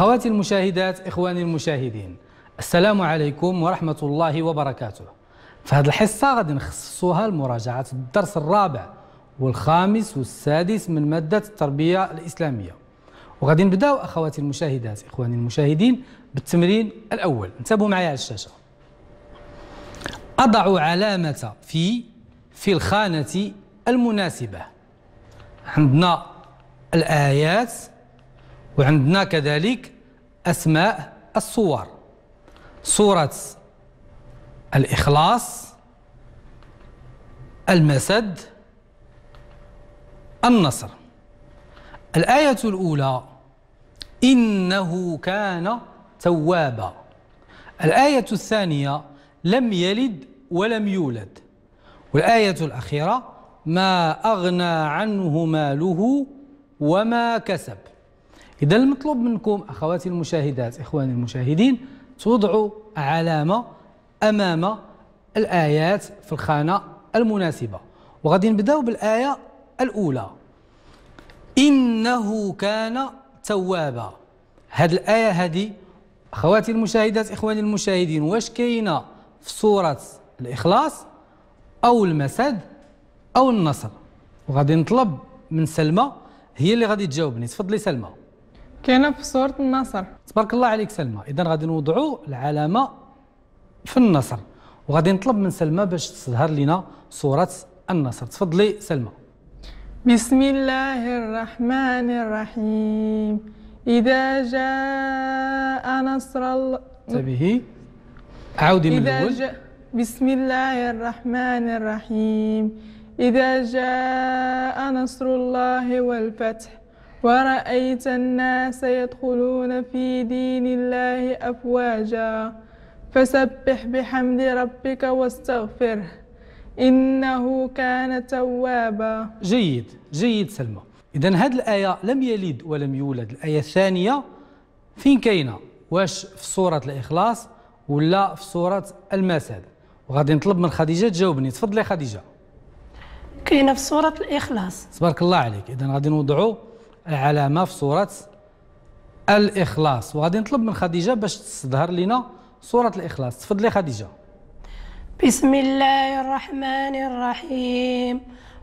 أخواتي المشاهدات إخواني المشاهدين السلام عليكم ورحمة الله وبركاته في هذه الحصة غادي نخصصوها لمراجعة الدرس الرابع والخامس والسادس من مادة التربية الإسلامية وغادي نبداو أخواتي المشاهدات إخواني المشاهدين بالتمرين الأول انتبهوا معي على الشاشة أضع علامة في في الخانة المناسبة عندنا الآيات وعندنا كذلك أسماء الصور صورة الإخلاص المسد النصر الآية الأولى إنه كان توابا الآية الثانية لم يلد ولم يولد والآية الأخيرة ما أغنى عنه ماله وما كسب إذا المطلوب منكم أخواتي المشاهدات إخواني المشاهدين توضعوا علامة أمام الآيات في الخانة المناسبة وغادي نبداو بالآية الأولى إنه كان توابا هاد الآية هذه أخواتي المشاهدات إخواني المشاهدين واش كاينة في سورة الإخلاص أو المسد أو النصر وغادي نطلب من سلمى هي اللي غادي تجاوبني تفضلي سلمى كاينه في سوره النصر تبارك الله عليك سلمى اذا غادي نوضعوا العلامه في النصر وغادي نطلب من سلمى باش تظهر لنا سوره النصر تفضلي سلمى بسم الله الرحمن الرحيم إذا جاء نصر الله به عاودي من الأول جاء بسم الله الرحمن الرحيم إذا جاء نصر الله والفتح ورأيت الناس يدخلون في دين الله أفواجا فسبح بحمد ربك واستغفره إنه كان توابا جيد جيد سلمى إذا هذه الآية لم يلد ولم يولد الآية الثانية فين كاينة واش في سورة الإخلاص ولا في سورة المسد وغادي نطلب من خديجة تجاوبني تفضلي خديجة كاينة في سورة الإخلاص تبارك الله عليك إذا غادي نوضعوا العلامه في صوره الاخلاص وغادي نطلب من خديجه باش تظهر لنا صوره الاخلاص تفضلي خديجه بسم الله الرحمن الرحيم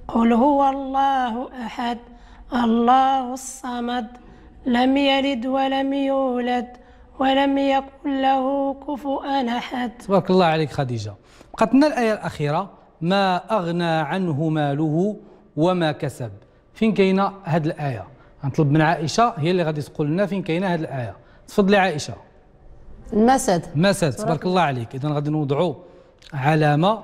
قل هو الله احد الله الصمد لم يلد ولم يولد ولم يكن له كفؤا احد تبارك الله عليك خديجه بقات لنا الايه الاخيره ما اغنى عنه ماله وما كسب فين كاينه هاد الايه غنطلب من عائشه هي اللي غادي تقول لنا فين كاينه هذه الايه تفضلي عائشه المسد المسد تبارك الله عليك اذا غادي نوضعوا علامه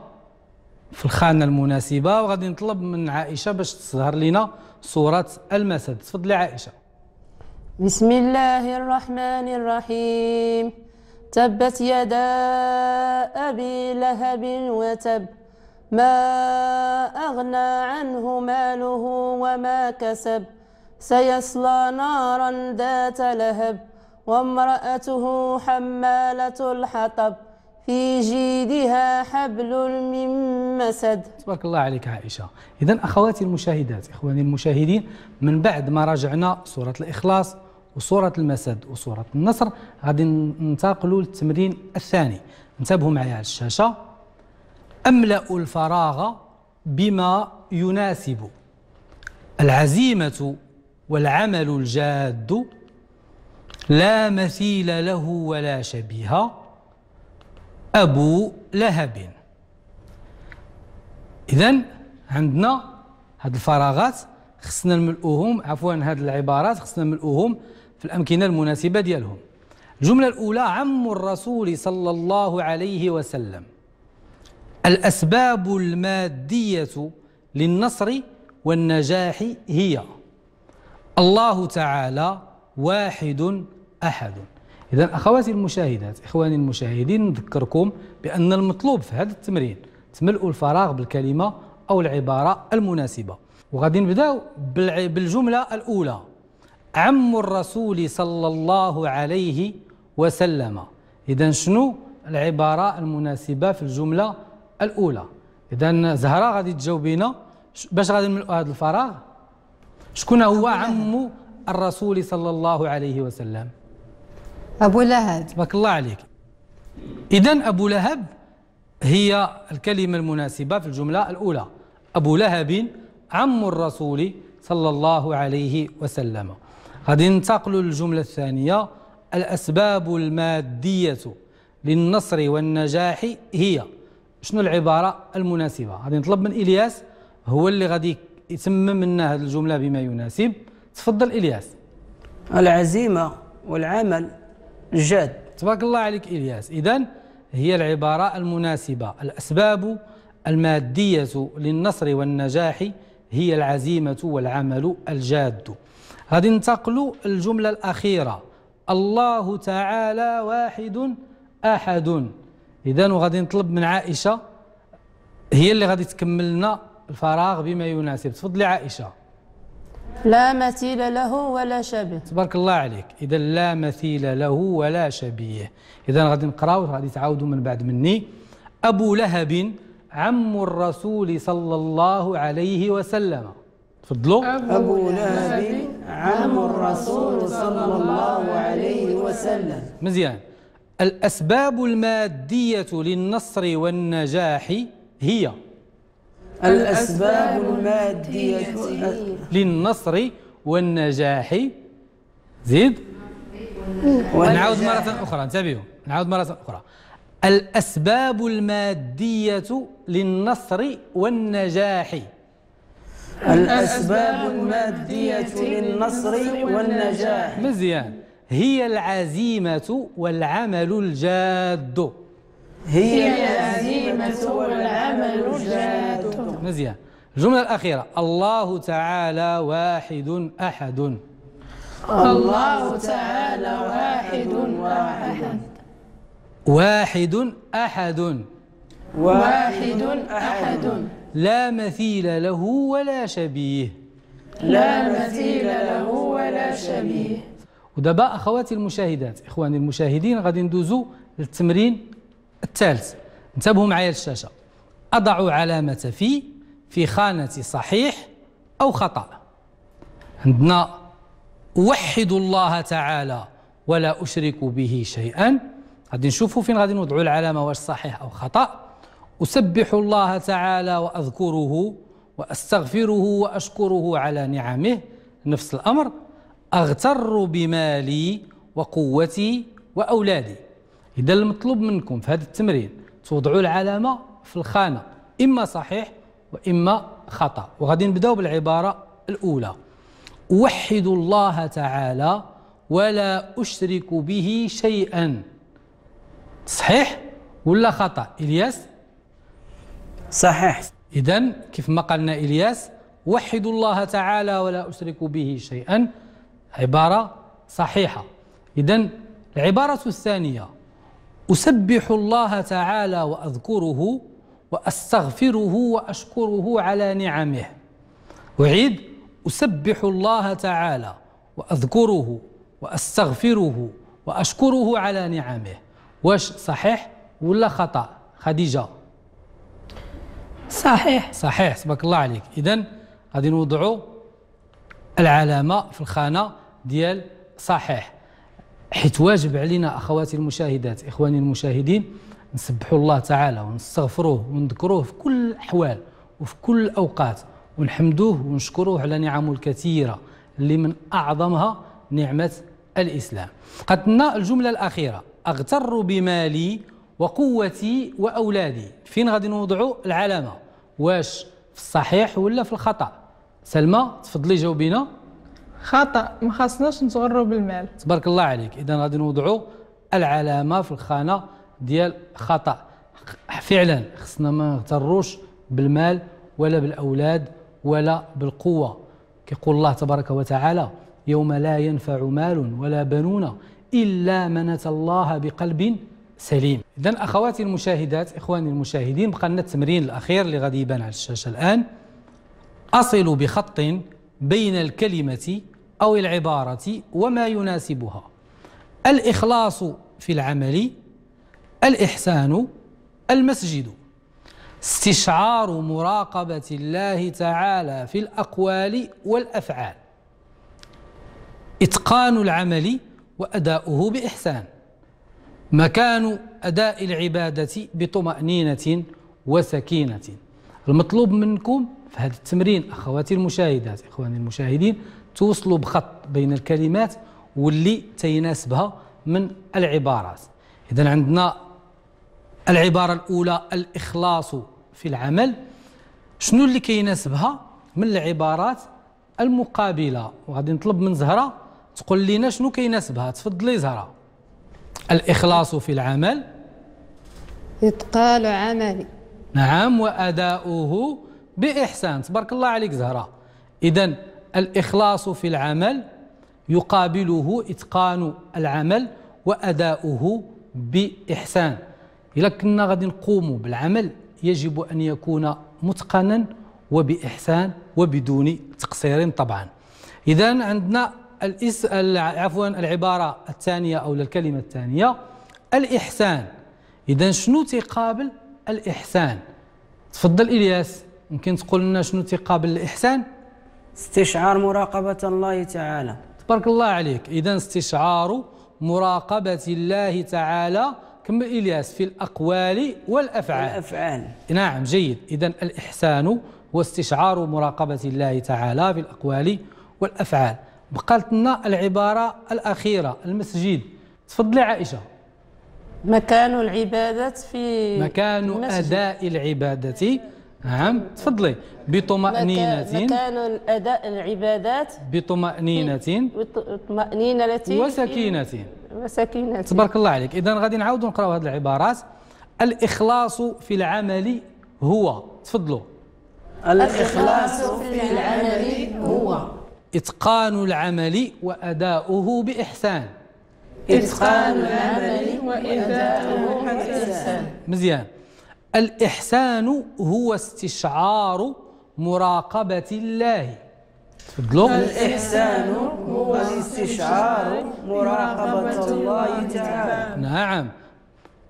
في الخانه المناسبه وغادي نطلب من عائشه باش تظهر لنا صوره المسد تفضلي عائشه بسم الله الرحمن الرحيم تبت يدا ابي لهب وتب ما اغنى عنه ماله وما كسب سيصلى نارا ذات لهب وامرأته حمالة الحطب في جيدها حبل من مسد تبارك الله عليك عائشة إذا أخواتي المشاهدات إخواني المشاهدين من بعد ما راجعنا سورة الإخلاص وسورة المسد وسورة النصر غادي ننتقلوا للتمرين الثاني انتبهوا معايا على الشاشة أملأ الفراغ بما يناسب العزيمة والعمل الجاد لا مثيل له ولا شبيه أبو لهب إذا عندنا هاد الفراغات خصنا نملؤهم عفوا هاد العبارات خصنا نملؤهم في الأمكنة المناسبة ديالهم الجملة الأولى عم الرسول صلى الله عليه وسلم الأسباب المادية للنصر والنجاح هي الله تعالى واحد أحد إذا أخواتي المشاهدات إخواني المشاهدين نذكركم بأن المطلوب في هذا التمرين تملؤوا الفراغ بالكلمة أو العبارة المناسبة وغادي نبداو بالجملة الأولى عم الرسول صلى الله عليه وسلم إذا شنو العبارة المناسبة في الجملة الأولى إذا زهرة غادي تجاوبينا باش غادي نملؤوا هذا الفراغ شكون هو عم الرسول صلى الله عليه وسلم أبو لهب تبارك الله عليك إذا أبو لهب هي الكلمة المناسبة في الجملة الأولى أبو لهب عم الرسول صلى الله عليه وسلم غادي ننتقلوا للجملة الثانية الأسباب المادية للنصر والنجاح هي شنو العبارة المناسبة غادي نطلب من إلياس هو اللي غادي يتمم لنا هذه الجملة بما يناسب تفضل إلياس العزيمة والعمل الجاد تبارك الله عليك إلياس إذا هي العبارة المناسبة الأسباب المادية للنصر والنجاح هي العزيمة والعمل الجاد غادي ننتقلوا الجملة الأخيرة الله تعالى واحد أحد إذا وغادي نطلب من عائشة هي اللي غادي تكمل لنا الفراغ بما يناسب تفضلي عائشة لا مثيل له ولا شبيه تبارك الله عليك إذا لا مثيل له ولا شبيه إذا غادي نقراو غادي تعاودوا من بعد مني أبو لهب عم الرسول صلى الله عليه وسلم تفضلوا أبو, أبو لهب عم الرسول صلى الله عليه وسلم مزيان الأسباب المادية للنصر والنجاح هي الأسباب المادية للنصر والنجاح زيد نعاود مرة أخرى انتبهوا نعاود مرة أخرى الأسباب المادية للنصر والنجاح الأسباب المادية للنصر والنجاح مزيان هي العزيمة والعمل الجاد هي العزيمة والعمل الجاد مزيان الجملة الأخيرة الله تعالى واحد أحد الله تعالى واحد واحد واحد أحد واحد أحد لا مثيل له ولا شبيه لا مثيل له ولا شبيه ودابا أخواتي المشاهدات إخواني المشاهدين غادي ندوزو للتمرين الثالث انتبهوا معايا للشاشة أضع علامة في في خانة صحيح أو خطأ عندنا أوحد الله تعالى ولا أشرك به شيئا غادي نشوفوا فين غادي نوضعوا العلامة واش صحيح أو خطأ أسبح الله تعالى وأذكره وأستغفره وأشكره على نعمه نفس الأمر أغتر بمالي وقوتي وأولادي إذا المطلوب منكم في هذا التمرين توضعوا العلامة في الخانة إما صحيح وإما خطأ وغادي نبداو بالعبارة الأولى أوحد الله تعالى ولا أشرك به شيئا صحيح ولا خطأ إلياس صحيح إذا كيف ما قالنا إلياس وحدوا الله تعالى ولا أشرك به شيئا عبارة صحيحة إذا العبارة الثانية أسبح الله تعالى وأذكره وأستغفره وأشكره على نعمه أعيد أسبح الله تعالى وأذكره وأستغفره وأشكره على نعمه واش صحيح ولا خطأ خديجة صحيح صحيح تبارك الله عليك إذا غادي نوضعوا العلامة في الخانة ديال صحيح حيت واجب علينا أخواتي المشاهدات إخواني المشاهدين نسبحوا الله تعالى ونستغفروه ونذكروه في كل الأحوال وفي كل الأوقات ونحمدوه ونشكروه على نعمه الكثيرة اللي من أعظمها نعمة الإسلام قدنا الجملة الأخيرة أغتر بمالي وقوتي وأولادي فين غادي نوضعوا العلامة واش في الصحيح ولا في الخطأ سلمى تفضلي جاوبينا خطأ ما خاصناش نتغروا بالمال تبارك الله عليك إذا غادي نوضعوا العلامة في الخانة ديال خطأ فعلا خصنا ما نغتروش بالمال ولا بالأولاد ولا بالقوة كيقول الله تبارك وتعالى يوم لا ينفع مال ولا بنون إلا من أتى الله بقلب سليم إذا أخواتي المشاهدات إخواني المشاهدين بقى لنا التمرين الأخير اللي غادي يبان على الشاشة الآن أصل بخط بين الكلمة أو العبارة وما يناسبها الإخلاص في العمل الإحسان المسجد استشعار مراقبة الله تعالى في الأقوال والأفعال إتقان العمل وأداؤه بإحسان مكان أداء العبادة بطمأنينة وسكينة المطلوب منكم في هذا التمرين أخواتي المشاهدات إخواني المشاهدين توصلوا بخط بين الكلمات واللي تيناسبها من العبارات اذا عندنا العباره الاولى الاخلاص في العمل شنو اللي كيناسبها من العبارات المقابله وغادي نطلب من زهره تقول لنا شنو كيناسبها تفضلي زهره الاخلاص في العمل اتقان عملي نعم واداؤه باحسان تبارك الله عليك زهره اذا الإخلاص في العمل يقابله إتقان العمل وأداؤه بإحسان إذا كنا غادي نقوم بالعمل يجب أن يكون متقنا وبإحسان وبدون تقصير طبعا إذا عندنا الاس... عفوا العبارة الثانية أو الكلمة الثانية الإحسان إذا شنو تقابل الإحسان تفضل إلياس ممكن تقول لنا شنو تقابل الإحسان استشعار مراقبة الله تعالى تبارك الله عليك إذا استشعار مراقبة الله تعالى كما إلياس في الأقوال والأفعال الأفعال نعم جيد إذا الإحسان هو استشعار مراقبة الله تعالى في الأقوال والأفعال بقالت لنا العبارة الأخيرة المسجد تفضلي عائشة مكان العبادة في مكان المسجد. أداء العبادة نعم تفضلي بطمأنينة مكان أداء العبادات بطمأنينة وطمأنينة وسكينة وسكينة تبارك الله عليك إذا غادي نعاودوا نقراو هذه العبارات الإخلاص في العمل هو تفضلوا الإخلاص في العمل هو إتقان العمل وأداؤه بإحسان إتقان العمل وأداؤه بإحسان مزيان الإحسان هو استشعار مراقبة الله تفضلوا الإحسان هو استشعار مراقبة الله تعالى نعم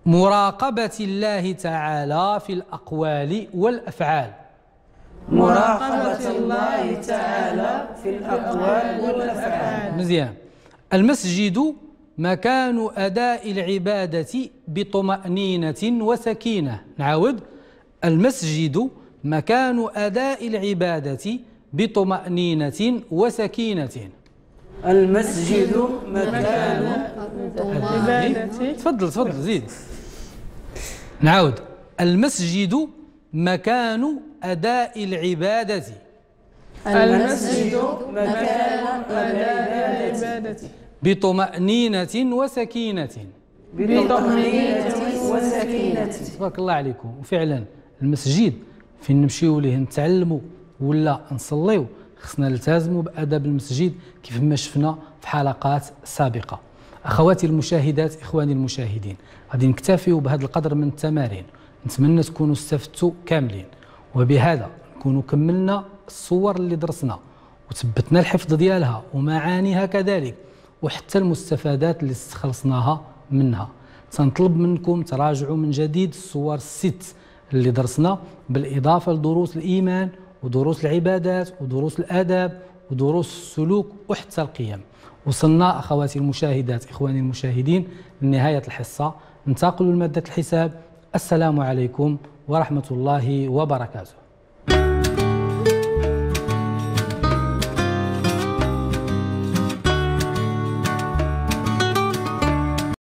مراقبة الله تعالى في الأقوال والأفعال مراقبة الله تعالى في الأقوال والأفعال مزيان المسجد مكان أداء العبادة بطمأنينة وسكينة نعاود المسجد مكان أداء العبادة بطمأنينة وسكينة المسجد مكان العبادة تفضل تفضل زيد نعاود المسجد مكان أداء العبادة المسجد مكان أداء العبادة بطمأنينة وسكينة بطمأنينة وسكينة تبارك الله عليكم وفعلا المسجد فين نمشيو ليه نتعلموا ولا نصليو خصنا نلتزموا باداب المسجد كيف ما شفنا في حلقات سابقه اخواتي المشاهدات اخواني المشاهدين غادي نكتفيو بهذا القدر من التمارين نتمنى تكونوا استفدتوا كاملين وبهذا نكونوا كملنا الصور اللي درسنا وثبتنا الحفظ ديالها ومعانيها كذلك وحتى المستفادات اللي استخلصناها منها تنطلب منكم تراجعوا من جديد الصور الست اللي درسنا بالإضافة لدروس الإيمان ودروس العبادات ودروس الآداب ودروس السلوك وحتى القيم وصلنا أخواتي المشاهدات إخواني المشاهدين لنهاية الحصة ننتقل لمادة الحساب السلام عليكم ورحمة الله وبركاته